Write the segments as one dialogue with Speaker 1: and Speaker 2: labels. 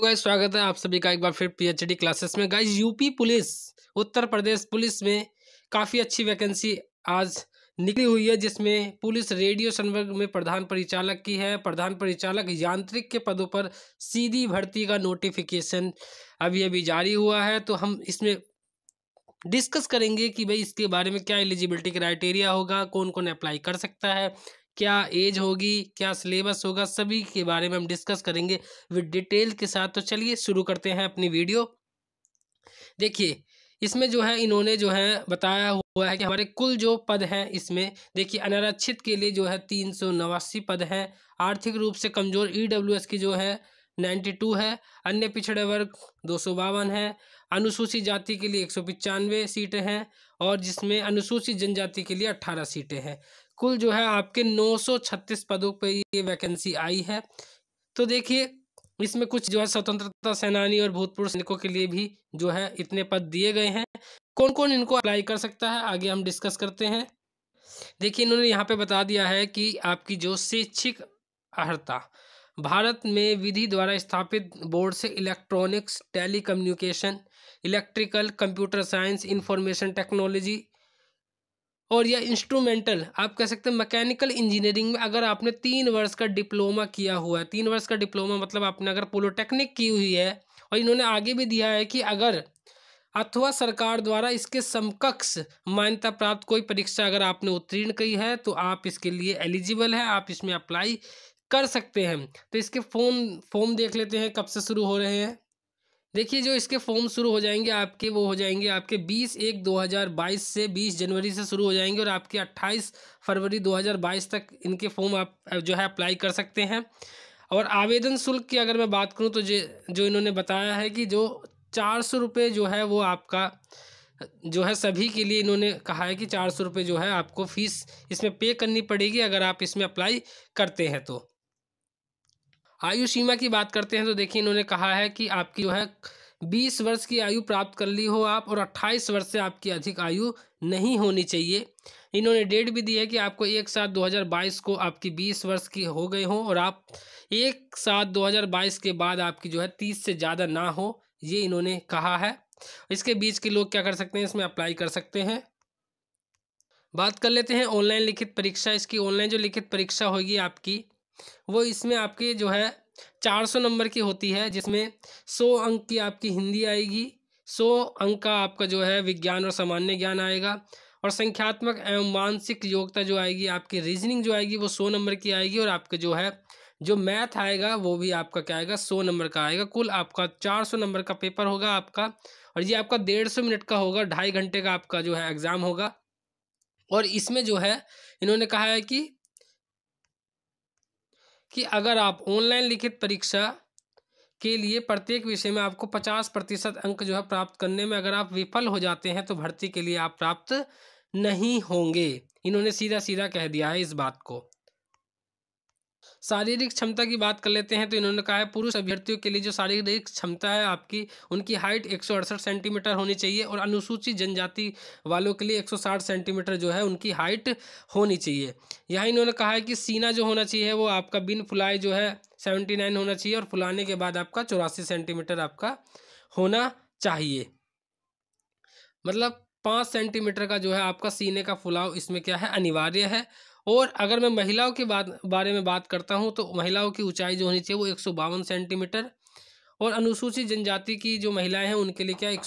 Speaker 1: तो गाइज स्वागत है आप सभी का एक बार फिर पीएचडी क्लासेस में guys UP police Uttar Pradesh police में काफ़ी अच्छी वैकेंसी आज निकली हुई है जिसमें पुलिस रेडियो संवर्ग में प्रधान परिचालक की है प्रधान परिचालक यांत्रिक के पदों पर सीधी भर्ती का नोटिफिकेशन अभी अभी जारी हुआ है तो हम इसमें डिस्कस करेंगे कि भाई इसके बारे में क्या एलिजिबिलिटी क्राइटेरिया होगा कौन कौन अप्लाई कर सकता है क्या एज होगी क्या सिलेबस होगा सभी के बारे में हम डिस्कस करेंगे विद डिटेल के साथ तो चलिए शुरू करते हैं अपनी वीडियो देखिए इसमें जो है इन्होंने जो है बताया हुआ है कि हमारे कुल जो पद हैं इसमें देखिए अनारक्षित के लिए जो है तीन सौ नवासी पद हैं आर्थिक रूप से कमज़ोर ई e की जो है नाइन्टी टू है अन्य पिछड़े वर्ग दो सौ बावन है अनुसूचित जाति के लिए एक सौ पचानवे सीटें हैं और जिसमें अनुसूचित जनजाति के लिए अट्ठारह सीटें हैं कुल जो है आपके 936 पदों पर ये वैकेंसी आई है तो देखिए इसमें कुछ जो है स्वतंत्रता सेनानी और भूतपूर्व सैनिकों के लिए भी जो है इतने पद दिए गए हैं कौन कौन इनको अप्लाई कर सकता है आगे हम डिस्कस करते हैं देखिए इन्होंने यहाँ पे बता दिया है कि आपकी जो शैक्षिक अर्ता भारत में विधि द्वारा स्थापित बोर्ड से electronics tele electrical computer science information technology और या इंस्ट्रूमेंटल आप कह सकते हैं मैकेनिकल इंजीनियरिंग में अगर आपने तीन वर्ष का डिप्लोमा किया हुआ है तीन वर्ष का डिप्लोमा मतलब आपने अगर पोलोटेक्निक की हुई है और इन्होंने आगे भी दिया है कि अगर अथवा सरकार द्वारा इसके समकक्ष मान्यता प्राप्त कोई परीक्षा अगर आपने उत्तीर्ण की है तो आप इसके लिए एलिजिबल है आप इसमें अप्लाई कर सकते हैं तो इसके फॉर्म फॉर्म देख लेते हैं कब से शुरू हो रहे हैं देखिए जो इसके फॉर्म शुरू हो जाएंगे आपके वो हो जाएंगे आपके 20 एक 2022 से 20 जनवरी से शुरू हो जाएंगे और आपके 28 फरवरी 2022 तक इनके फॉर्म आप जो है अप्लाई कर सकते हैं और आवेदन शुल्क की अगर मैं बात करूं तो जे जो इन्होंने बताया है कि जो चार सौ रुपये जो है वो आपका जो है सभी के लिए इन्होंने कहा है कि चार सौ रुपये जो है आपको फ़ीस इसमें पे करनी पड़ेगी अगर आप इसमें अप्लाई करते हैं तो आयु सीमा की बात करते हैं तो देखिए इन्होंने कहा है कि आपकी जो है बीस वर्ष की आयु प्राप्त कर ली हो आप और अट्ठाईस वर्ष से आपकी अधिक आयु नहीं होनी चाहिए इन्होंने डेट भी दी है कि आपको एक सात दो हज़ार बाईस को आपकी बीस वर्ष की हो गई हो और आप एक सात दो हज़ार बाईस के बाद आपकी जो है तीस से ज़्यादा ना हो ये इन्होंने कहा है इसके बीच के लोग क्या कर सकते हैं इसमें अप्लाई कर सकते हैं बात कर लेते हैं ऑनलाइन लिखित परीक्षा इसकी ऑनलाइन जो लिखित परीक्षा होगी आपकी वो इसमें आपके जो है चार सौ नंबर की होती है जिसमें सौ अंक की आपकी हिंदी आएगी सौ अंक का आपका जो है विज्ञान और सामान्य ज्ञान आएगा और संख्यात्मक एवं मानसिक योग्यता जो आएगी आपकी रीजनिंग जो आएगी वो सौ नंबर की आएगी और आपका जो है जो मैथ आएगा वो भी आपका क्या आएगा सौ नंबर का आएगा कुल आपका चार सौ नंबर का पेपर होगा आपका और ये आपका डेढ़ सौ मिनट का होगा ढाई घंटे का आपका जो है एग्ज़ाम होगा और इसमें जो है इन्होंने कहा है कि कि अगर आप ऑनलाइन लिखित परीक्षा के लिए प्रत्येक विषय में आपको पचास प्रतिशत अंक जो है प्राप्त करने में अगर आप विफल हो जाते हैं तो भर्ती के लिए आप प्राप्त नहीं होंगे इन्होंने सीधा सीधा कह दिया है इस बात को शारीरिक क्षमता की बात कर लेते हैं तो इन्होंने कहा है पुरुष अभ्यर्थियों के लिए जो शारीरिक क्षमता है आपकी उनकी हाइट एक सेंटीमीटर होनी चाहिए और अनुसूचित जनजाति वालों के लिए 160 सेंटीमीटर जो है उनकी हाइट होनी चाहिए यहाँ इन्होंने कहा है कि सीना जो होना चाहिए वो आपका बिन फुलाए जो है सेवेंटी नाइन होना चाहिए और फुलाने के बाद आपका चौरासी सेंटीमीटर आपका होना चाहिए मतलब पाँच सेंटीमीटर का जो है आपका सीने का फुलाव इसमें क्या है अनिवार्य है और अगर मैं महिलाओं के बाद बारे में बात करता हूँ तो महिलाओं की ऊंचाई जो होनी चाहिए वो एक सेंटीमीटर और अनुसूचित जनजाति की जो महिलाएं हैं उनके लिए क्या एक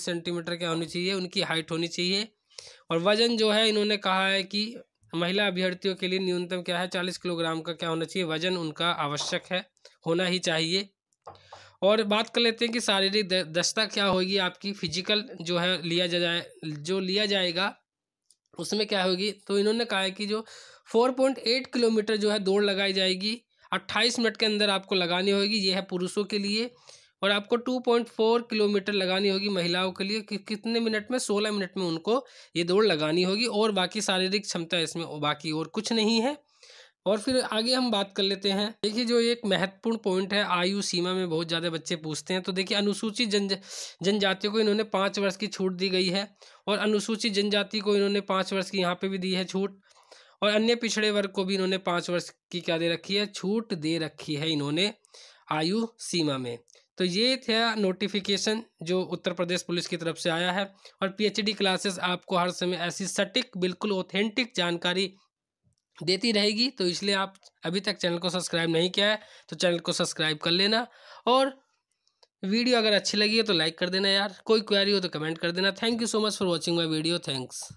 Speaker 1: सेंटीमीटर क्या होनी चाहिए उनकी हाइट होनी चाहिए और वजन जो है इन्होंने कहा है कि महिला अभ्यर्थियों के लिए न्यूनतम क्या है चालीस किलोग्राम का क्या होना चाहिए वजन उनका आवश्यक है होना ही चाहिए और बात कर लेते हैं कि शारीरिक दक्षता क्या होगी आपकी फिजिकल जो है लिया जाए जो लिया जाएगा उसमें क्या होगी तो इन्होंने कहा है कि जो 4.8 किलोमीटर जो है दौड़ लगाई जाएगी 28 मिनट के अंदर आपको लगानी होगी ये है पुरुषों के लिए और आपको 2.4 किलोमीटर लगानी होगी महिलाओं के लिए कि कितने मिनट में 16 मिनट में उनको ये दौड़ लगानी होगी और बाकी शारीरिक क्षमता इसमें बाकी और कुछ नहीं है और फिर आगे हम बात कर लेते हैं देखिए जो एक महत्वपूर्ण पॉइंट है आयु सीमा में बहुत ज़्यादा बच्चे पूछते हैं तो देखिए अनुसूचित जन जनजातियों को इन्होंने पाँच वर्ष की छूट दी गई है और अनुसूचित जनजाति को इन्होंने पाँच वर्ष की यहाँ पे भी दी है छूट और अन्य पिछड़े वर्ग को भी इन्होंने पाँच वर्ष की क्या दे रखी है छूट दे रखी है इन्होंने आयु सीमा में तो ये थे नोटिफिकेशन जो उत्तर प्रदेश पुलिस की तरफ से आया है और पी क्लासेस आपको हर समय ऐसी सटीक बिल्कुल ऑथेंटिक जानकारी देती रहेगी तो इसलिए आप अभी तक चैनल को सब्सक्राइब नहीं किया है तो चैनल को सब्सक्राइब कर लेना और वीडियो अगर अच्छी लगी है तो लाइक कर देना यार कोई क्वेरी हो तो कमेंट कर देना thank you so much for watching my video thanks